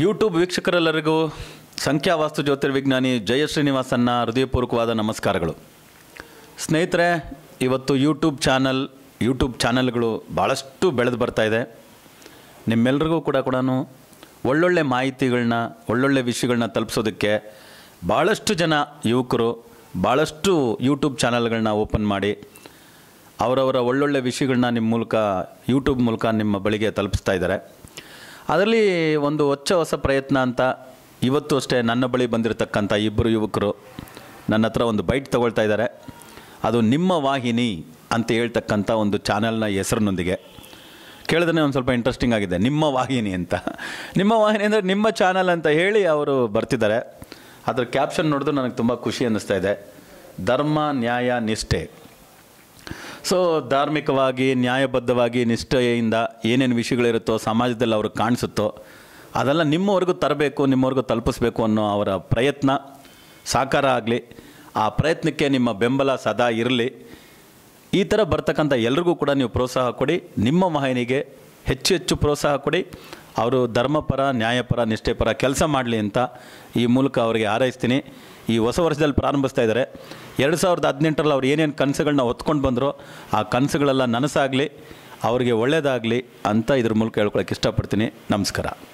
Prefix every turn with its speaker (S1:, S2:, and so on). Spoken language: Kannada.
S1: ಯೂಟ್ಯೂಬ್ ವೀಕ್ಷಕರೆಲ್ಲರಿಗೂ ಸಂಖ್ಯಾ ವಾಸ್ತು ಜ್ಯೋತಿರ್ವಿಜ್ಞಾನಿ ಜಯ ಶ್ರೀನಿವಾಸನ್ನ ಹೃದಯಪೂರ್ವಕವಾದ ನಮಸ್ಕಾರಗಳು ಸ್ನೇಹಿತರೆ ಇವತ್ತು ಯೂಟ್ಯೂಬ್ ಚಾನಲ್ ಯೂಟ್ಯೂಬ್ ಚಾನಲ್ಗಳು ಭಾಳಷ್ಟು ಬೆಳೆದು ಬರ್ತಾ ಇದೆ ನಿಮ್ಮೆಲ್ರಿಗೂ ಕೂಡ ಕೂಡ ಒಳ್ಳೊಳ್ಳೆ ಮಾಹಿತಿಗಳನ್ನ ಒಳ್ಳೊಳ್ಳೆ ವಿಷಯಗಳನ್ನ ತಲುಪಿಸೋದಕ್ಕೆ ಭಾಳಷ್ಟು ಜನ ಯುವಕರು ಭಾಳಷ್ಟು ಯೂಟ್ಯೂಬ್ ಚಾನಲ್ಗಳನ್ನ ಓಪನ್ ಮಾಡಿ ಅವರವರ ಒಳ್ಳೊಳ್ಳೆ ವಿಷಯಗಳನ್ನ ನಿಮ್ಮ ಮೂಲಕ ಯೂಟ್ಯೂಬ್ ಮೂಲಕ ನಿಮ್ಮ ಬಳಿಗೆ ತಲುಪಿಸ್ತಾ ಇದ್ದಾರೆ ಅದರಲ್ಲಿ ಒಂದು ಹೊಚ್ಚ ಹೊಸ ಪ್ರಯತ್ನ ಅಂತ ಇವತ್ತು ಅಷ್ಟೇ ನನ್ನ ಬಳಿ ಬಂದಿರತಕ್ಕಂಥ ಇಬ್ಬರು ಯುವಕರು ನನ್ನ ಹತ್ರ ಒಂದು ಬೈಟ್ ತೊಗೊಳ್ತಾ ಇದ್ದಾರೆ ಅದು ನಿಮ್ಮ ವಾಹಿನಿ ಅಂತ ಹೇಳ್ತಕ್ಕಂಥ ಒಂದು ಚಾನಲ್ನ ಹೆಸರಿನೊಂದಿಗೆ ಕೇಳಿದ್ರೆ ಒಂದು ಸ್ವಲ್ಪ ಇಂಟ್ರೆಸ್ಟಿಂಗ್ ಆಗಿದೆ ನಿಮ್ಮ ವಾಹಿನಿ ಅಂತ ನಿಮ್ಮ ವಾಹಿನಿ ಅಂದರೆ ನಿಮ್ಮ ಚಾನಲ್ ಅಂತ ಹೇಳಿ ಅವರು ಬರ್ತಿದ್ದಾರೆ ಅದರ ಕ್ಯಾಪ್ಷನ್ ನೋಡಿದ್ರೆ ನನಗೆ ತುಂಬ ಖುಷಿ ಅನ್ನಿಸ್ತಾ ಇದೆ ಧರ್ಮ ನ್ಯಾಯ ನಿಷ್ಠೆ ಸೊ ಧಾರ್ಮಿಕವಾಗಿ ನ್ಯಾಯಬದ್ಧವಾಗಿ ನಿಷ್ಠೆಯಿಂದ ಏನೇನು ವಿಷಯಗಳಿರುತ್ತೋ ಸಮಾಜದಲ್ಲಿ ಅವ್ರಿಗೆ ಕಾಣಿಸುತ್ತೋ ಅದೆಲ್ಲ ನಿಮ್ಮವರೆಗೂ ತರಬೇಕು ನಿಮ್ಮವರೆಗೂ ತಲುಪಿಸ್ಬೇಕು ಅನ್ನೋ ಅವರ ಪ್ರಯತ್ನ ಸಾಕಾರ ಆಗಲಿ ಆ ಪ್ರಯತ್ನಕ್ಕೆ ನಿಮ್ಮ ಬೆಂಬಲ ಸದಾ ಇರಲಿ ಈ ಥರ ಬರ್ತಕ್ಕಂಥ ಎಲ್ರಿಗೂ ಕೂಡ ನೀವು ಪ್ರೋತ್ಸಾಹ ಕೊಡಿ ನಿಮ್ಮ ಮಹಿನಿಗೆ ಹೆಚ್ಚು ಹೆಚ್ಚು ಪ್ರೋತ್ಸಾಹ ಕೊಡಿ ಅವರು ಧರ್ಮಪರ ನ್ಯಾಯಪರ ನಿಷ್ಠೆಪರ ಕೆಲಸ ಮಾಡಲಿ ಅಂತ ಈ ಮೂಲಕ ಅವರಿಗೆ ಹಾರೈಸ್ತೀನಿ ಈ ಹೊಸ ವರ್ಷದಲ್ಲಿ ಪ್ರಾರಂಭಿಸ್ತಾ ಇದ್ದಾರೆ ಎರಡು ಸಾವಿರದ ಹದಿನೆಂಟರಲ್ಲಿ ಅವ್ರು ಏನೇನು ಕನಸುಗಳನ್ನ ಹೊತ್ಕೊಂಡು ಬಂದರೋ ಆ ಕನಸುಗಳೆಲ್ಲ ನನಸಾಗಲಿ ಅವರಿಗೆ ಒಳ್ಳೆಯದಾಗಲಿ ಅಂತ ಇದ್ರ ಮೂಲಕ ಹೇಳ್ಕೊಳಕ್ಕೆ ಇಷ್ಟಪಡ್ತೀನಿ ನಮಸ್ಕಾರ